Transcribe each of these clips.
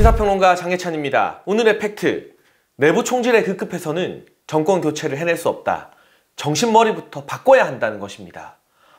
시사평론가 장혜찬입니다. 오늘의 팩트. 내부 총질에 급급해서는 그 정권 교체를 해낼 수 없다. 정신머리부터 바꿔야 한다는 것입니다.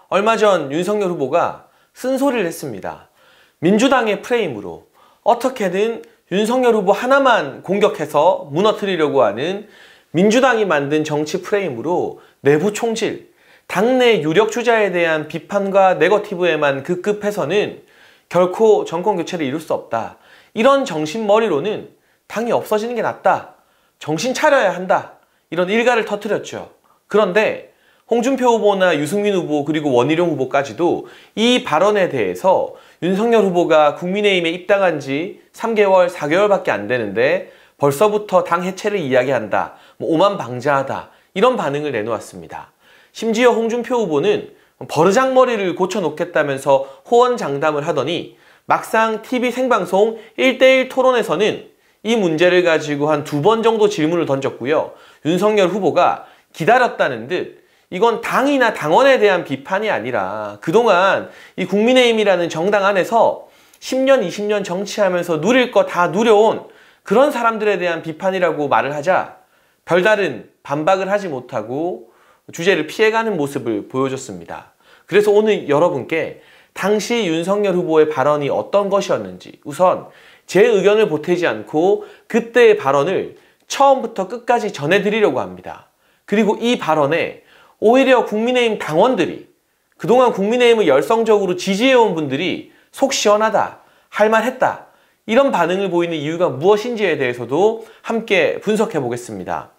얼마 전 윤석열 후보가 쓴소리를 했습니다. 민주당의 프레임으로 어떻게든 윤석열 후보 하나만 공격해서 무너뜨리려고 하는 민주당이 만든 정치 프레임으로 내부 총질, 당내 유력 주자에 대한 비판과 네거티브에만 급급해서는 그 결코 정권 교체를 이룰 수 없다. 이런 정신머리로는 당이 없어지는 게 낫다. 정신 차려야 한다. 이런 일가를 터뜨렸죠. 그런데 홍준표 후보나 유승민 후보 그리고 원희룡 후보까지도 이 발언에 대해서 윤석열 후보가 국민의힘에 입당한 지 3개월, 4개월밖에 안 되는데 벌써부터 당 해체를 이야기한다. 뭐 오만 방자하다. 이런 반응을 내놓았습니다. 심지어 홍준표 후보는 버르장머리를 고쳐놓겠다면서 호언장담을 하더니 막상 TV 생방송 1대1 토론에서는 이 문제를 가지고 한 두 번 정도 질문을 던졌고요. 윤석열 후보가 기다렸다는 듯 이건 당이나 당원에 대한 비판이 아니라 그동안 이 국민의힘이라는 정당 안에서 10년, 20년 정치하면서 누릴 거 다 누려온 그런 사람들에 대한 비판이라고 말을 하자 별다른 반박을 하지 못하고 주제를 피해가는 모습을 보여줬습니다. 그래서 오늘 여러분께 당시 윤석열 후보의 발언이 어떤 것이었는지 우선 제 의견을 보태지 않고 그때의 발언을 처음부터 끝까지 전해드리려고 합니다. 그리고 이 발언에 오히려 국민의힘 당원들이 그동안 국민의힘을 열성적으로 지지해온 분들이 속 시원하다, 할만했다 이런 반응을 보이는 이유가 무엇인지에 대해서도 함께 분석해 보겠습니다.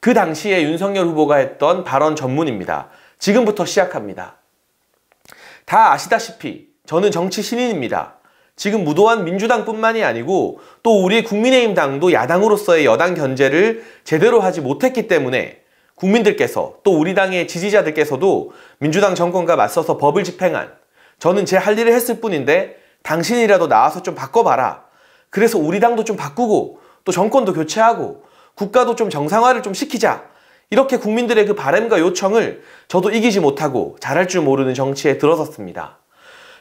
그 당시에 윤석열 후보가 했던 발언 전문입니다. 지금부터 시작합니다. 다 아시다시피 저는 정치 신인입니다. 지금 무도한 민주당뿐만이 아니고 또 우리 국민의힘 당도 야당으로서의 여당 견제를 제대로 하지 못했기 때문에 국민들께서 또 우리 당의 지지자들께서도 민주당 정권과 맞서서 법을 집행한 저는 제 할 일을 했을 뿐인데 당신이라도 나와서 좀 바꿔봐라. 그래서 우리 당도 좀 바꾸고 또 정권도 교체하고 국가도 좀 정상화를 좀 시키자 이렇게 국민들의 그 바램과 요청을 저도 이기지 못하고 잘할 줄 모르는 정치에 들어섰습니다.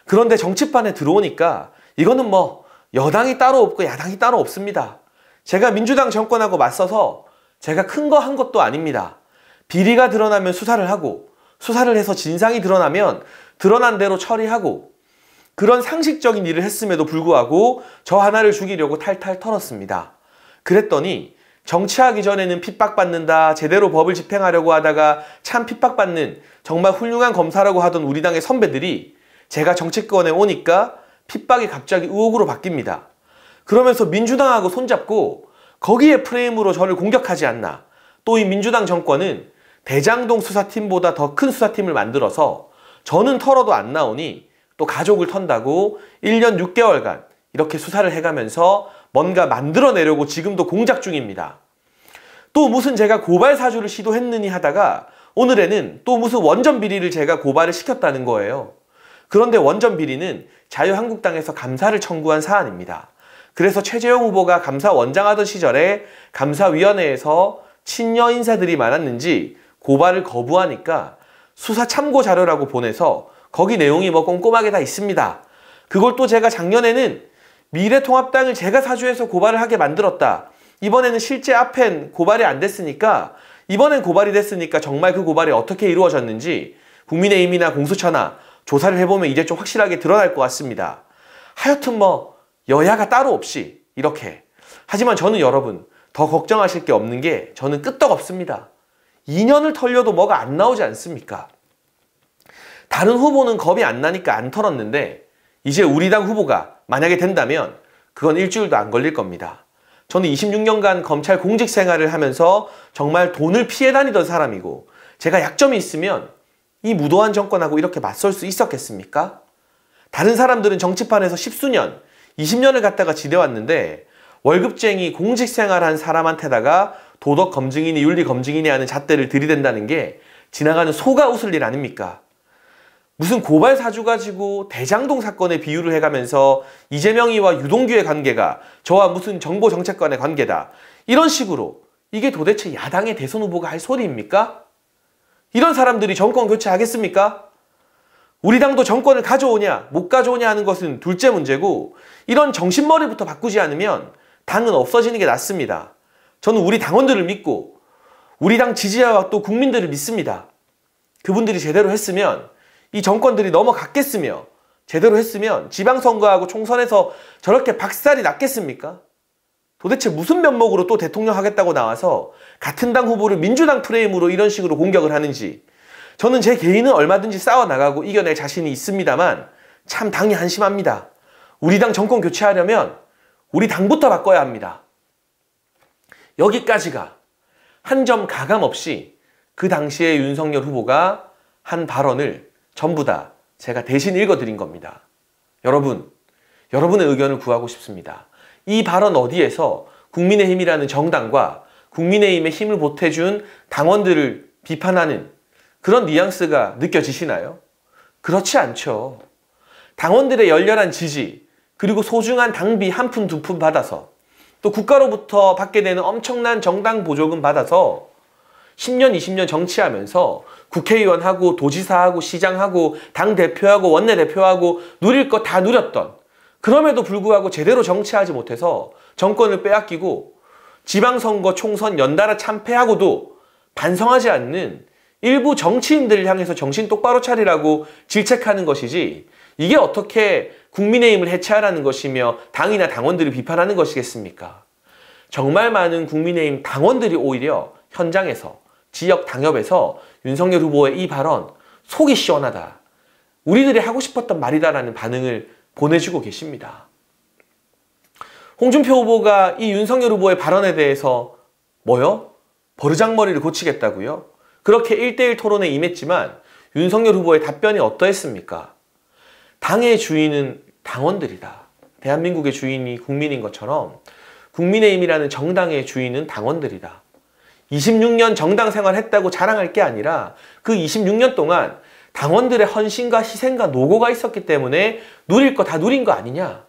그런데 정치판에 들어오니까 이거는 뭐 여당이 따로 없고 야당이 따로 없습니다. 제가 민주당 정권하고 맞서서 제가 큰 거 한 것도 아닙니다. 비리가 드러나면 수사를 하고 수사를 해서 진상이 드러나면 드러난 대로 처리하고 그런 상식적인 일을 했음에도 불구하고 저 하나를 죽이려고 탈탈 털었습니다. 그랬더니 정치하기 전에는 핍박받는다, 제대로 법을 집행하려고 하다가 참 핍박받는 정말 훌륭한 검사라고 하던 우리 당의 선배들이 제가 정치권에 오니까 핍박이 갑자기 의혹으로 바뀝니다. 그러면서 민주당하고 손잡고 거기에 프레임으로 저를 공격하지 않나. 또 이 민주당 정권은 대장동 수사팀보다 더 큰 수사팀을 만들어서 저는 털어도 안 나오니 또 가족을 턴다고 1년 6개월간 이렇게 수사를 해가면서 뭔가 만들어내려고 지금도 공작 중입니다. 또 무슨 제가 고발 사주를 시도했느니 하다가 오늘에는 또 무슨 원전 비리를 제가 고발을 시켰다는 거예요. 그런데 원전 비리는 자유한국당에서 감사를 청구한 사안입니다. 그래서 최재형 후보가 감사 원장하던 시절에 감사위원회에서 친여 인사들이 많았는지 고발을 거부하니까 수사 참고 자료라고 보내서 거기 내용이 뭐 꼼꼼하게 다 있습니다. 그걸 또 제가 작년에는 미래통합당을 제가 사주해서 고발을 하게 만들었다. 이번에는 실제 앞엔 고발이 안 됐으니까 이번엔 고발이 됐으니까 정말 그 고발이 어떻게 이루어졌는지 국민의힘이나 공수처나 조사를 해보면 이제 좀 확실하게 드러날 것 같습니다. 하여튼 뭐 여야가 따로 없이 이렇게 하지만 저는 여러분 더 걱정하실 게 없는 게 저는 끄떡 없습니다. 2년을 털려도 뭐가 안 나오지 않습니까? 다른 후보는 겁이 안 나니까 안 털었는데 이제 우리 당 후보가 만약에 된다면 그건 일주일도 안 걸릴 겁니다. 저는 26년간 검찰 공직 생활을 하면서 정말 돈을 피해 다니던 사람이고 제가 약점이 있으면 이 무도한 정권하고 이렇게 맞설 수 있었겠습니까? 다른 사람들은 정치판에서 십수년, 20년을 갔다가 지대왔는데 월급쟁이 공직 생활한 사람한테다가 도덕 검증이니 윤리 검증이니 하는 잣대를 들이댄다는 게 지나가는 소가 웃을 일 아닙니까? 무슨 고발 사주 가지고 대장동 사건에 비유를 해가면서 이재명이와 유동규의 관계가 저와 무슨 정보 정책 관의 관계다. 이런 식으로 이게 도대체 야당의 대선 후보가 할 소리입니까? 이런 사람들이 정권 교체하겠습니까? 우리 당도 정권을 가져오냐 못 가져오냐 하는 것은 둘째 문제고 이런 정신머리부터 바꾸지 않으면 당은 없어지는 게 낫습니다. 저는 우리 당원들을 믿고 우리 당 지지자와 또 국민들을 믿습니다. 그분들이 제대로 했으면 이 정권들이 넘어갔겠으며 제대로 했으면 지방선거하고 총선에서 저렇게 박살이 났겠습니까? 도대체 무슨 면목으로 또 대통령 하겠다고 나와서 같은 당 후보를 민주당 프레임으로 이런 식으로 공격을 하는지 저는 제 개인은 얼마든지 싸워나가고 이겨낼 자신이 있습니다만 참 당이 한심합니다. 우리 당 정권 교체하려면 우리 당부터 바꿔야 합니다. 여기까지가 한 점 가감 없이 그 당시에 윤석열 후보가 한 발언을 전부 다 제가 대신 읽어드린 겁니다. 여러분, 여러분의 의견을 구하고 싶습니다. 이 발언 어디에서 국민의힘이라는 정당과 국민의힘의 힘을 보태준 당원들을 비판하는 그런 뉘앙스가 느껴지시나요? 그렇지 않죠. 당원들의 열렬한 지지, 그리고 소중한 당비 한 푼 두 푼 받아서 또 국가로부터 받게 되는 엄청난 정당 보조금 받아서 10년, 20년 정치하면서 국회의원하고 도지사하고 시장하고 당대표하고 원내대표하고 누릴 것 다 누렸던 그럼에도 불구하고 제대로 정치하지 못해서 정권을 빼앗기고 지방선거 총선 연달아 참패하고도 반성하지 않는 일부 정치인들을 향해서 정신 똑바로 차리라고 질책하는 것이지 이게 어떻게 국민의힘을 해체하라는 것이며 당이나 당원들을 비판하는 것이겠습니까? 정말 많은 국민의힘 당원들이 오히려 현장에서 지역 당협에서 윤석열 후보의 이 발언 속이 시원하다. 우리들이 하고 싶었던 말이다라는 반응을 보내주고 계십니다. 홍준표 후보가 이 윤석열 후보의 발언에 대해서 뭐요? 버르장머리를 고치겠다고요? 그렇게 1대1 토론에 임했지만 윤석열 후보의 답변이 어떠했습니까? 당의 주인은 당원들이다. 대한민국의 주인이 국민인 것처럼 국민의힘이라는 정당의 주인은 당원들이다. 26년 정당 생활했다고 자랑할 게 아니라 그 26년 동안 당원들의 헌신과 희생과 노고가 있었기 때문에 누릴 거 다 누린 거 아니냐.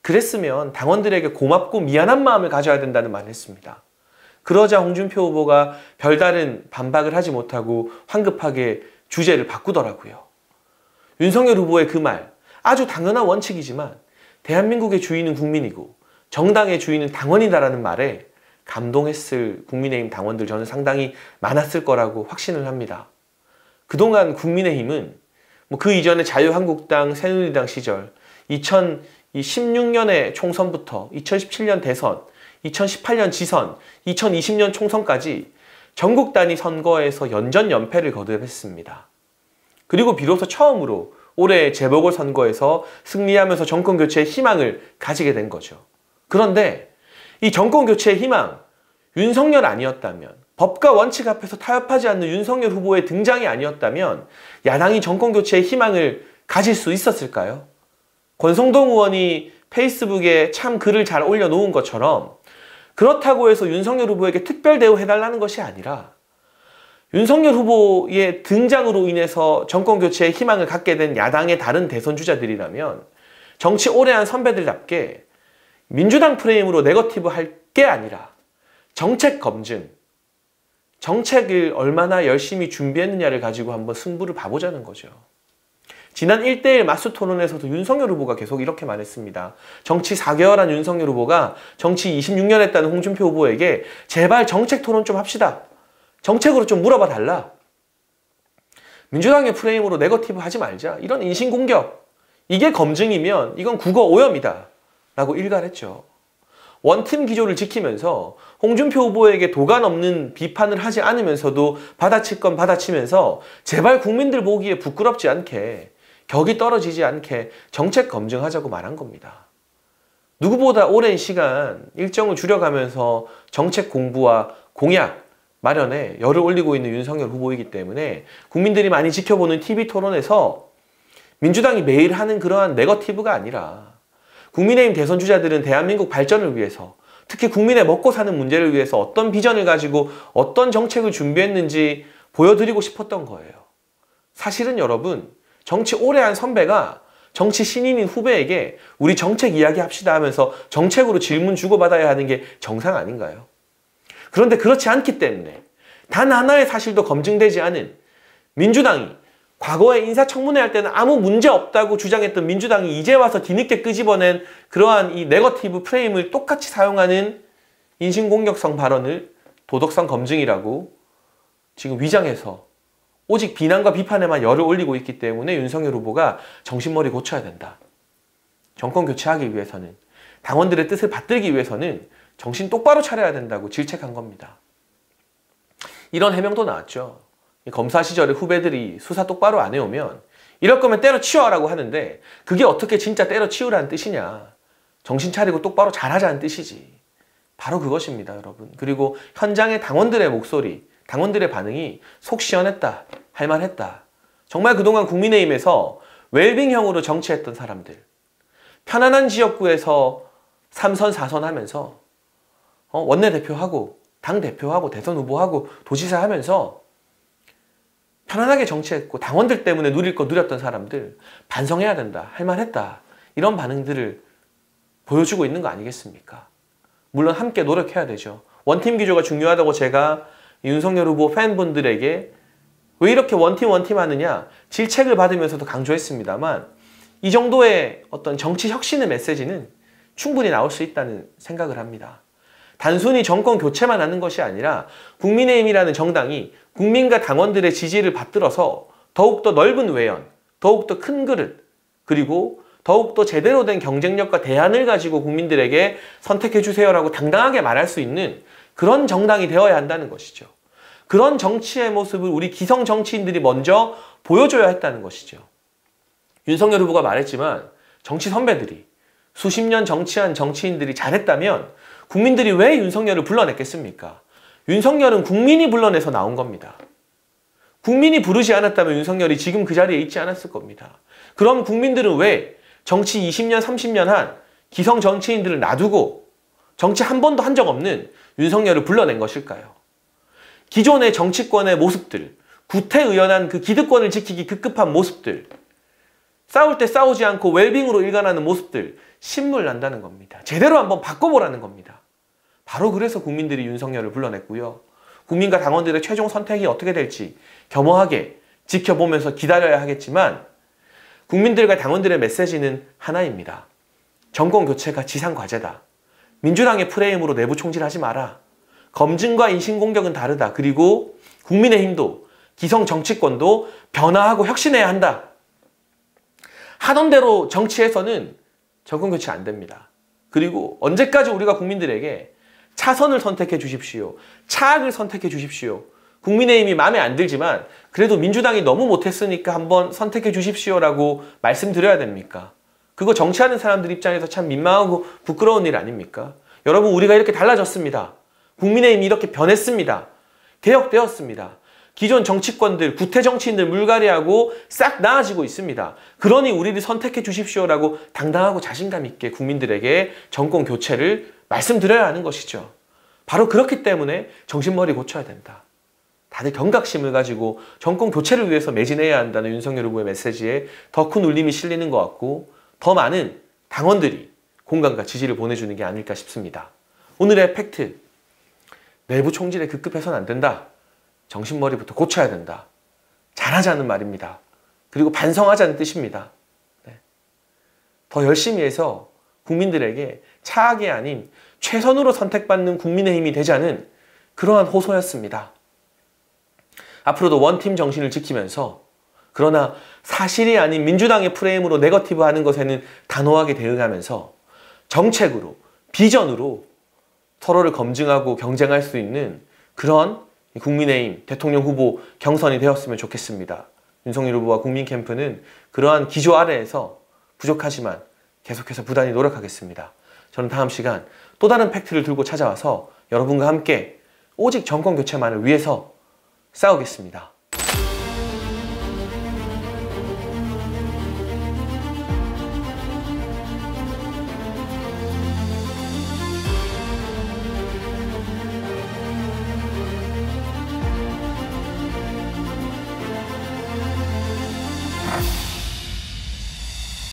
그랬으면 당원들에게 고맙고 미안한 마음을 가져야 된다는 말을 했습니다. 그러자 홍준표 후보가 별다른 반박을 하지 못하고 황급하게 주제를 바꾸더라고요. 윤석열 후보의 그 말, 아주 당연한 원칙이지만 대한민국의 주인은 국민이고 정당의 주인은 당원이다라는 말에 감동했을 국민의힘 당원들 저는 상당히 많았을 거라고 확신을 합니다. 그동안 국민의힘은 뭐그 이전에 자유한국당, 새누리당 시절, 2016년의 총선부터 2017년 대선, 2018년 지선, 2020년 총선까지 전국 단위 선거에서 연전 연패를 거듭했습니다. 그리고 비로소 처음으로 올해 재보궐선거에서 승리하면서 정권 교체의 희망을 가지게 된 거죠. 그런데 이 정권 교체의 희망, 윤석열 아니었다면, 법과 원칙 앞에서 타협하지 않는 윤석열 후보의 등장이 아니었다면, 야당이 정권 교체의 희망을 가질 수 있었을까요? 권성동 의원이 페이스북에 참 글을 잘 올려놓은 것처럼, 그렇다고 해서 윤석열 후보에게 특별 대우해달라는 것이 아니라, 윤석열 후보의 등장으로 인해서 정권 교체의 희망을 갖게 된 야당의 다른 대선 주자들이라면 정치 오래 한 선배들답게 민주당 프레임으로 네거티브 할 게 아니라 정책 검증, 정책을 얼마나 열심히 준비했느냐를 가지고 한번 승부를 봐보자는 거죠. 지난 1대1 마스 토론에서도 윤석열 후보가 계속 이렇게 말했습니다. 정치 4개월한 윤석열 후보가 정치 26년 했다는 홍준표 후보에게 제발 정책 토론 좀 합시다. 정책으로 좀 물어봐 달라. 민주당의 프레임으로 네거티브 하지 말자. 이런 인신공격. 이게 검증이면 이건 국어 오염이다. 라고 일갈했죠 원팀 기조를 지키면서 홍준표 후보에게 도가 넘는 비판을 하지 않으면서도 받아칠 건 받아치면서 제발 국민들 보기에 부끄럽지 않게 격이 떨어지지 않게 정책 검증하자고 말한 겁니다. 누구보다 오랜 시간 일정을 줄여가면서 정책 공부와 공약 마련에 열을 올리고 있는 윤석열 후보이기 때문에 국민들이 많이 지켜보는 TV 토론에서 민주당이 매일 하는 그러한 네거티브가 아니라 국민의힘 대선 주자들은 대한민국 발전을 위해서 특히 국민의 먹고 사는 문제를 위해서 어떤 비전을 가지고 어떤 정책을 준비했는지 보여드리고 싶었던 거예요. 사실은 여러분 정치 오래 한 선배가 정치 신인인 후배에게 우리 정책 이야기 합시다 하면서 정책으로 질문 주고받아야 하는 게 정상 아닌가요? 그런데 그렇지 않기 때문에 단 하나의 사실도 검증되지 않은 민주당이 과거에 인사청문회 할 때는 아무 문제 없다고 주장했던 민주당이 이제 와서 뒤늦게 끄집어낸 그러한 이 네거티브 프레임을 똑같이 사용하는 인신공격성 발언을 도덕성 검증이라고 지금 위장해서 오직 비난과 비판에만 열을 올리고 있기 때문에 윤석열 후보가 정신머리 고쳐야 된다. 정권 교체하기 위해서는 당원들의 뜻을 받들기 위해서는 정신 똑바로 차려야 된다고 질책한 겁니다. 이런 해명도 나왔죠. 검사 시절에 후배들이 수사 똑바로 안 해오면 이럴 거면 때려치워라고 하는데 그게 어떻게 진짜 때려치우라는 뜻이냐. 정신 차리고 똑바로 잘하자는 뜻이지. 바로 그것입니다, 여러분. 그리고 현장의 당원들의 목소리, 당원들의 반응이 속 시원했다, 할만했다. 정말 그동안 국민의힘에서 웰빙형으로 정치했던 사람들, 편안한 지역구에서 3선, 4선 하면서 어, 원내대표하고 당대표하고 대선 후보하고 도지사 하면서 편안하게 정치했고 당원들 때문에 누릴 거 누렸던 사람들 반성해야 된다. 할만했다. 이런 반응들을 보여주고 있는 거 아니겠습니까? 물론 함께 노력해야 되죠. 원팀 기조가 중요하다고 제가 윤석열 후보 팬분들에게 왜 이렇게 원팀 원팀 하느냐 질책을 받으면서도 강조했습니다만 이 정도의 어떤 정치 혁신의 메시지는 충분히 나올 수 있다는 생각을 합니다. 단순히 정권 교체만 하는 것이 아니라 국민의힘이라는 정당이 국민과 당원들의 지지를 받들어서 더욱더 넓은 외연, 더욱더 큰 그릇, 그리고 더욱더 제대로 된 경쟁력과 대안을 가지고 국민들에게 선택해주세요라고 당당하게 말할 수 있는 그런 정당이 되어야 한다는 것이죠. 그런 정치의 모습을 우리 기성 정치인들이 먼저 보여줘야 했다는 것이죠. 윤석열 후보가 말했지만 정치 선배들이 수십 년 정치한 정치인들이 잘했다면 국민들이 왜 윤석열을 불러냈겠습니까? 윤석열은 국민이 불러내서 나온 겁니다. 국민이 부르지 않았다면 윤석열이 지금 그 자리에 있지 않았을 겁니다. 그럼 국민들은 왜 정치 20년, 30년 한 기성 정치인들을 놔두고 정치 한 번도 한 적 없는 윤석열을 불러낸 것일까요? 기존의 정치권의 모습들, 구태의연한 그 기득권을 지키기 급급한 모습들, 싸울 때 싸우지 않고 웰빙으로 일관하는 모습들 신물 난다는 겁니다. 제대로 한번 바꿔보라는 겁니다. 바로 그래서 국민들이 윤석열을 불러냈고요. 국민과 당원들의 최종 선택이 어떻게 될지 겸허하게 지켜보면서 기다려야 하겠지만 국민들과 당원들의 메시지는 하나입니다. 정권 교체가 지상 과제다. 민주당의 프레임으로 내부 총질하지 마라. 검증과 인신공격은 다르다. 그리고 국민의힘도 기성 정치권도 변화하고 혁신해야 한다. 하던 대로 정치에서는 정권 교체 안 됩니다. 그리고 언제까지 우리가 국민들에게 차선을 선택해 주십시오. 차악을 선택해 주십시오. 국민의힘이 마음에 안 들지만 그래도 민주당이 너무 못했으니까 한번 선택해 주십시오라고 말씀드려야 됩니까? 그거 정치하는 사람들 입장에서 참 민망하고 부끄러운 일 아닙니까? 여러분 우리가 이렇게 달라졌습니다. 국민의힘이 이렇게 변했습니다. 개혁되었습니다. 기존 정치권들, 구태 정치인들 물갈이하고 싹 나아지고 있습니다. 그러니 우리를 선택해 주십시오라고 당당하고 자신감 있게 국민들에게 정권 교체를 말씀드려야 하는 것이죠. 바로 그렇기 때문에 정신머리 고쳐야 된다. 다들 경각심을 가지고 정권 교체를 위해서 매진해야 한다는 윤석열 후보의 메시지에 더 큰 울림이 실리는 것 같고 더 많은 당원들이 공감과 지지를 보내주는 게 아닐까 싶습니다. 오늘의 팩트. 내부 총질에 급급해서는안 된다. 정신머리부터 고쳐야 된다. 잘하자는 말입니다. 그리고 반성하자는 뜻입니다. 네. 더 열심히 해서 국민들에게 차악이 아닌 최선으로 선택받는 국민의힘이 되자는 그러한 호소였습니다. 앞으로도 원팀 정신을 지키면서 그러나 사실이 아닌 민주당의 프레임으로 네거티브 하는 것에는 단호하게 대응하면서 정책으로, 비전으로 서로를 검증하고 경쟁할 수 있는 그런 국민의힘 대통령 후보 경선이 되었으면 좋겠습니다. 윤석열 후보와 국민캠프는 그러한 기조 아래에서 부족하지만 계속해서 부단히 노력하겠습니다. 저는 다음 시간 또 다른 팩트를 들고 찾아와서 여러분과 함께 오직 정권 교체만을 위해서 싸우겠습니다.